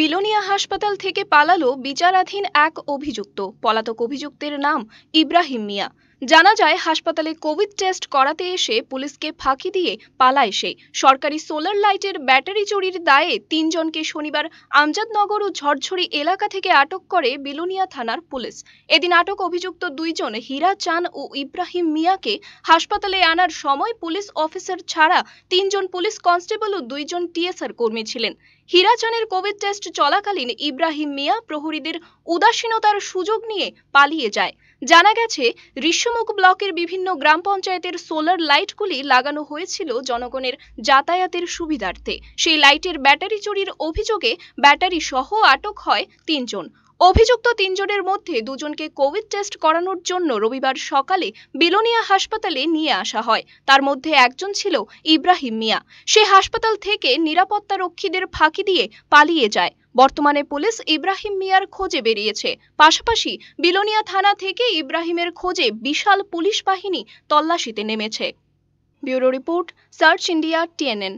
বিলোনিয়া হাসপাতাল থেকে পালালো বিচারাধীন এক অভিযুক্ত পলাতক অভিযুক্তের নাম ইব্রাহিম মিয়া জানা যায় হাসপাতালে কোভিড টেস্ট করাতে এসে পুলিশকে ফাঁকি দিয়ে পালায় সে সরকারি সোলার লাইটের ব্যাটারি চুরির দায়ে তিনজনকে শনিবার আমজাদনগর ও ঝরঝরি এলাকা থেকে আটক করে বিলুনিয়া থানার পুলিশ এদিন আটক অভিযুক্ত দুইজন হীরা চান ও ইব্রাহিম মিয়াকে হাসপাতালে আনার সময় পুলিশ অফিসার ছাড়া তিনজন পুলিশ কনস্টেবল ও দুইজন টিএসআর কর্মী ছিলেন হীরাচানের কোভিড টেস্ট চলাকালীন ইব্রাহিম মিয়া প্রহরীদের উদাসীনতার সুযোগ নিয়ে পালিয়ে যায় জানা গেছে ঋষ্যমুখ ব্লকের বিভিন্ন গ্রাম পঞ্চায়েতের সোলার লাইটগুলি লাগানো হয়েছিল জনগণের যাতায়াতের সুবিধার্থে সেই লাইটের ব্যাটারি চুরির অভিযোগে ব্যাটারি সহ আটক হয় তিনজন অভিযুক্ত তিনজনের মধ্যে দুজনকে কোভিড টেস্ট করানোর জন্য রবিবার সকালে বিলোনিয়া হাসপাতালে নিয়ে আসা হয় তার মধ্যে একজন ছিল ইব্রাহিম মিয়া সে হাসপাতাল থেকে নিরাপত্তা রক্ষীদের ফাঁকি দিয়ে পালিয়ে যায় বর্তমানে পুলিশ ইব্রাহিম মিয়ার খোঁজে বেরিয়েছে পাশাপাশি বিলোনিয়া থানা থেকে ইব্রাহিমের খোঁজে বিশাল পুলিশ বাহিনী তল্লাশিতে নেমেছে bureau report search India TNN